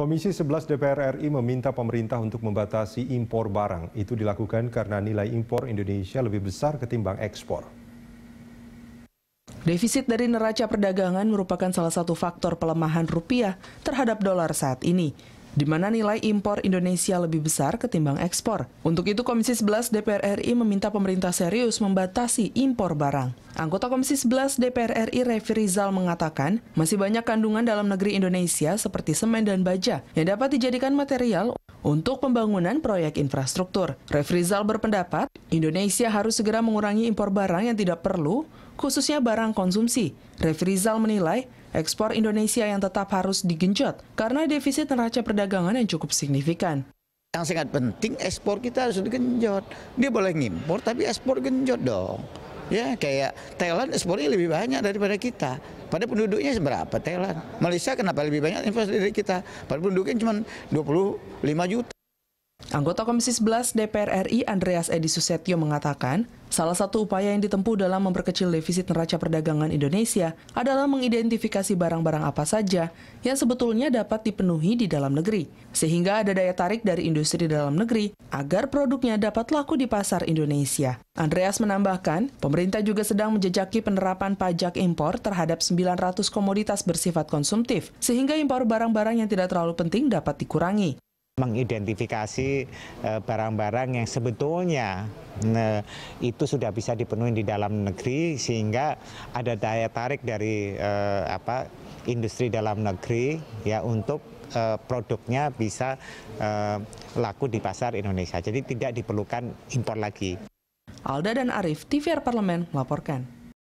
Komisi 11 DPR RI meminta pemerintah untuk membatasi impor barang. Itu dilakukan karena nilai impor Indonesia lebih besar ketimbang ekspor. Defisit dari neraca perdagangan merupakan salah satu faktor pelemahan rupiah terhadap dolar saat ini di mana nilai impor Indonesia lebih besar ketimbang ekspor. Untuk itu, Komisi 11 DPR RI meminta pemerintah serius membatasi impor barang. Anggota Komisi 11 DPR RI Revi Rizal mengatakan, masih banyak kandungan dalam negeri Indonesia seperti semen dan baja yang dapat dijadikan material untuk pembangunan proyek infrastruktur. Revi Rizal berpendapat, Indonesia harus segera mengurangi impor barang yang tidak perlu, khususnya barang konsumsi. Revi Rizal menilai, ekspor Indonesia yang tetap harus digenjot karena defisit neraca perdagangan yang cukup signifikan. Yang sangat penting ekspor kita harus digenjot. Dia boleh ngimpor tapi ekspor genjot dong. Ya kayak Thailand ekspornya lebih banyak daripada kita. Pada penduduknya seberapa Thailand? Malaysia kenapa lebih banyak investasi dari kita? Pada penduduknya cuma 25 juta. Anggota Komisi 11 DPR RI Andreas Edi Susetio mengatakan, salah satu upaya yang ditempuh dalam memperkecil defisit neraca perdagangan Indonesia adalah mengidentifikasi barang-barang apa saja yang sebetulnya dapat dipenuhi di dalam negeri, sehingga ada daya tarik dari industri dalam negeri agar produknya dapat laku di pasar Indonesia. Andreas menambahkan, pemerintah juga sedang menjejaki penerapan pajak impor terhadap 900 komoditas bersifat konsumtif, sehingga impor barang-barang yang tidak terlalu penting dapat dikurangi mengidentifikasi eh, barang-barang yang sebetulnya eh, itu sudah bisa dipenuhi di dalam negeri sehingga ada daya tarik dari eh, apa industri dalam negeri ya untuk produknya bisa laku di pasar Indonesia. Jadi tidak diperlukan impor lagi. Alda dan Arif, TVR Parlemen melaporkan.